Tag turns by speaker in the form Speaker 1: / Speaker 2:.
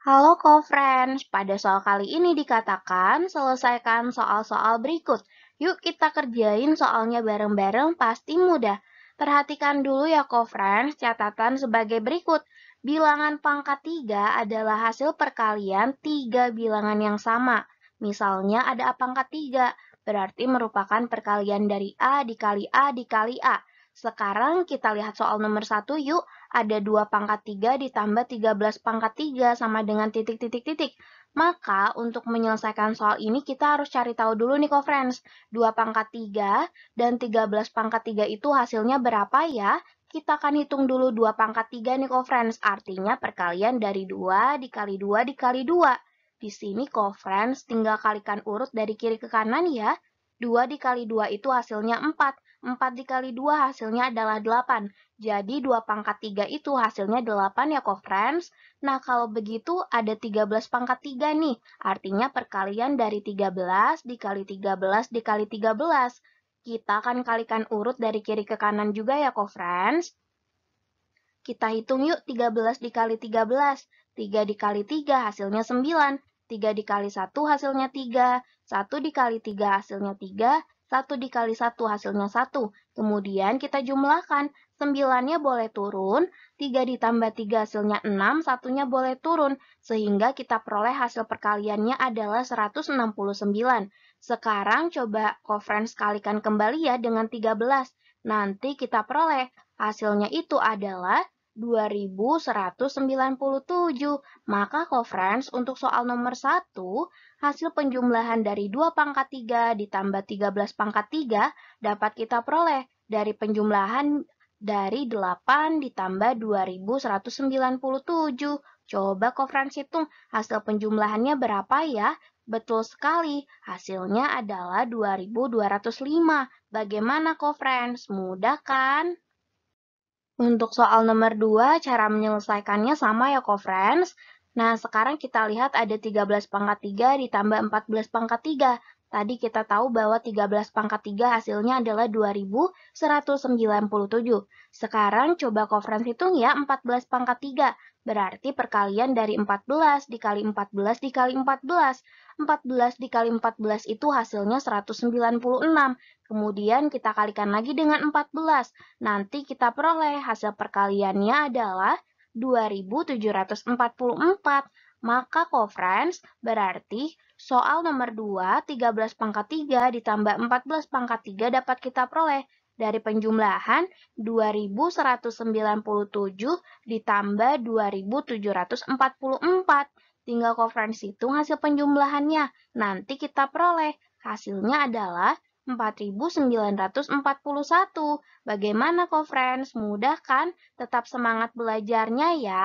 Speaker 1: Halo co-friends, pada soal kali ini dikatakan selesaikan soal-soal berikut. Yuk kita kerjain soalnya bareng-bareng pasti mudah. Perhatikan dulu ya co-friends catatan sebagai berikut. Bilangan pangkat 3 adalah hasil perkalian 3 bilangan yang sama. Misalnya ada A pangkat 3, berarti merupakan perkalian dari A dikali A dikali A. Sekarang kita lihat soal nomor 1 yuk. Ada 2 pangkat 3 ditambah 13 pangkat 3 sama dengan titik-titik-titik. Maka untuk menyelesaikan soal ini kita harus cari tahu dulu nih kok friends. 2 pangkat 3 dan 13 pangkat 3 itu hasilnya berapa ya? Kita akan hitung dulu 2 pangkat 3 nih kok friends. Artinya perkalian dari 2 dikali 2 dikali 2. Di sini kok friends tinggal kalikan urut dari kiri ke kanan ya. 2 dikali 2 itu hasilnya 4. 4 dikali 2 hasilnya adalah 8. Jadi 2 pangkat 3 itu hasilnya 8 ya kok friends. Nah kalau begitu ada 13 pangkat 3 nih. Artinya perkalian dari 13 dikali 13 dikali 13. Kita akan kalikan urut dari kiri ke kanan juga ya kok friends. Kita hitung yuk 13 dikali 13. 3 dikali 3 hasilnya 9. 3 dikali 1 hasilnya 3. 1 dikali 3 hasilnya 3. 1 dikali 1 hasilnya 1. Kemudian kita jumlahkan. 9-nya boleh turun, 3 ditambah 3 hasilnya 6, satunya boleh turun. Sehingga kita peroleh hasil perkaliannya adalah 169. Sekarang coba kofrens kalikan kembali ya dengan 13. Nanti kita peroleh hasilnya itu adalah 2197. Maka Kofrans untuk soal nomor 1, hasil penjumlahan dari 2 pangkat 3 ditambah 13 pangkat 3 dapat kita peroleh dari penjumlahan dari 8 ditambah 2197. Coba Kofrans hitung hasil penjumlahannya berapa ya? Betul sekali, hasilnya adalah 2205. Bagaimana Kofrans? Mudah kan? Untuk soal nomor 2, cara menyelesaikannya sama ya co-friends. Nah, sekarang kita lihat ada 13 pangkat 3 ditambah 14 pangkat 3. Tadi kita tahu bahwa 13 pangkat 3 hasilnya adalah 2197. Sekarang coba co-friends hitung ya 14 pangkat 3. Berarti perkalian dari 14 dikali 14 dikali 14. 14 dikali 14 itu hasilnya 196. Kemudian kita kalikan lagi dengan 14. Nanti kita peroleh hasil perkaliannya adalah 2744. Maka kofrens berarti soal nomor 2 13 pangkat 3 ditambah 14 pangkat 3 dapat kita peroleh dari penjumlahan 2197 ditambah 2744. Tinggal konferensi itu hasil penjumlahannya. Nanti kita peroleh. Hasilnya adalah 4941. Bagaimana, konferensi? Mudah kan? Tetap semangat belajarnya ya.